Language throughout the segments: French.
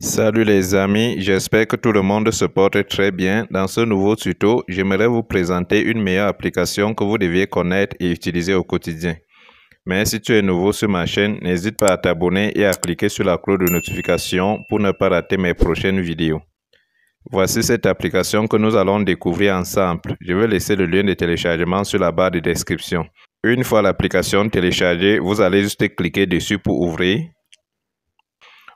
Salut les amis, j'espère que tout le monde se porte très bien. Dans ce nouveau tuto, j'aimerais vous présenter une meilleure application que vous deviez connaître et utiliser au quotidien. Mais si tu es nouveau sur ma chaîne, n'hésite pas à t'abonner et à cliquer sur la cloche de notification pour ne pas rater mes prochaines vidéos. Voici cette application que nous allons découvrir ensemble. Je vais laisser le lien de téléchargement sur la barre de description. Une fois l'application téléchargée, vous allez juste cliquer dessus pour ouvrir.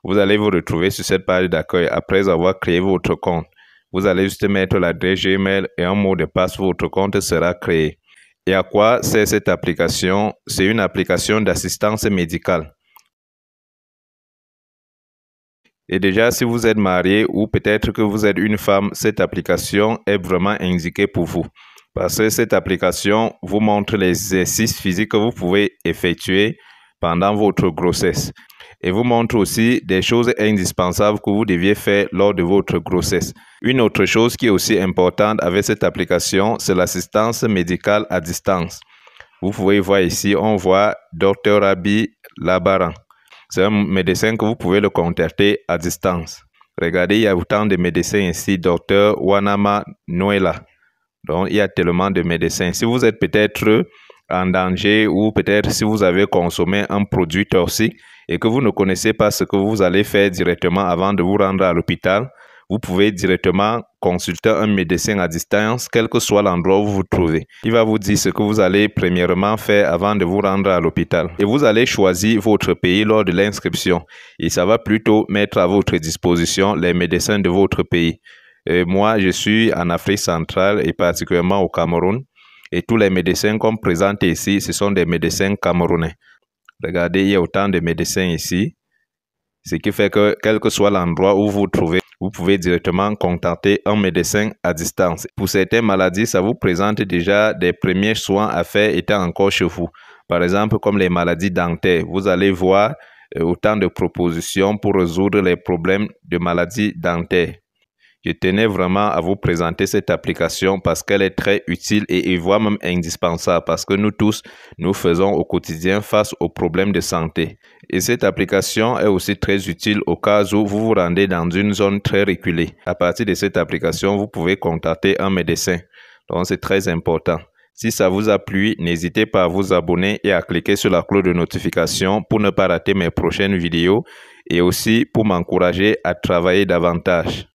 Vous allez vous retrouver sur cette page d'accueil après avoir créé votre compte. Vous allez juste mettre l'adresse Gmail et un mot de passe, votre compte sera créé. Et à quoi sert cette application C'est une application d'assistance médicale. Et déjà, si vous êtes marié ou peut-être que vous êtes une femme, cette application est vraiment indiquée pour vous. Parce que cette application vous montre les exercices physiques que vous pouvez effectuer pendant votre grossesse et vous montre aussi des choses indispensables que vous deviez faire lors de votre grossesse. Une autre chose qui est aussi importante avec cette application, c'est l'assistance médicale à distance. Vous pouvez voir ici, on voit Dr Abi Labaran. C'est un médecin que vous pouvez le contacter à distance. Regardez, il y a autant de médecins ici, Dr Wanama Noela. Donc, il y a tellement de médecins. Si vous êtes peut-être en danger ou peut-être si vous avez consommé un produit toxique et que vous ne connaissez pas ce que vous allez faire directement avant de vous rendre à l'hôpital, vous pouvez directement consulter un médecin à distance, quel que soit l'endroit où vous vous trouvez. Il va vous dire ce que vous allez premièrement faire avant de vous rendre à l'hôpital. Et vous allez choisir votre pays lors de l'inscription. Et ça va plutôt mettre à votre disposition les médecins de votre pays. moi, je suis en Afrique centrale et particulièrement au Cameroun. Et tous les médecins qu'on présente ici, ce sont des médecins camerounais. Regardez, il y a autant de médecins ici. Ce qui fait que, quel que soit l'endroit où vous vous trouvez, vous pouvez directement contacter un médecin à distance. Pour certaines maladies, ça vous présente déjà des premiers soins à faire étant encore chez vous. Par exemple, comme les maladies dentaires, vous allez voir euh, autant de propositions pour résoudre les problèmes de maladies dentaires. Je tenais vraiment à vous présenter cette application parce qu'elle est très utile et voire même indispensable parce que nous tous, nous faisons au quotidien face aux problèmes de santé. Et cette application est aussi très utile au cas où vous vous rendez dans une zone très reculée. À partir de cette application, vous pouvez contacter un médecin. Donc c'est très important. Si ça vous a plu, n'hésitez pas à vous abonner et à cliquer sur la cloche de notification pour ne pas rater mes prochaines vidéos et aussi pour m'encourager à travailler davantage.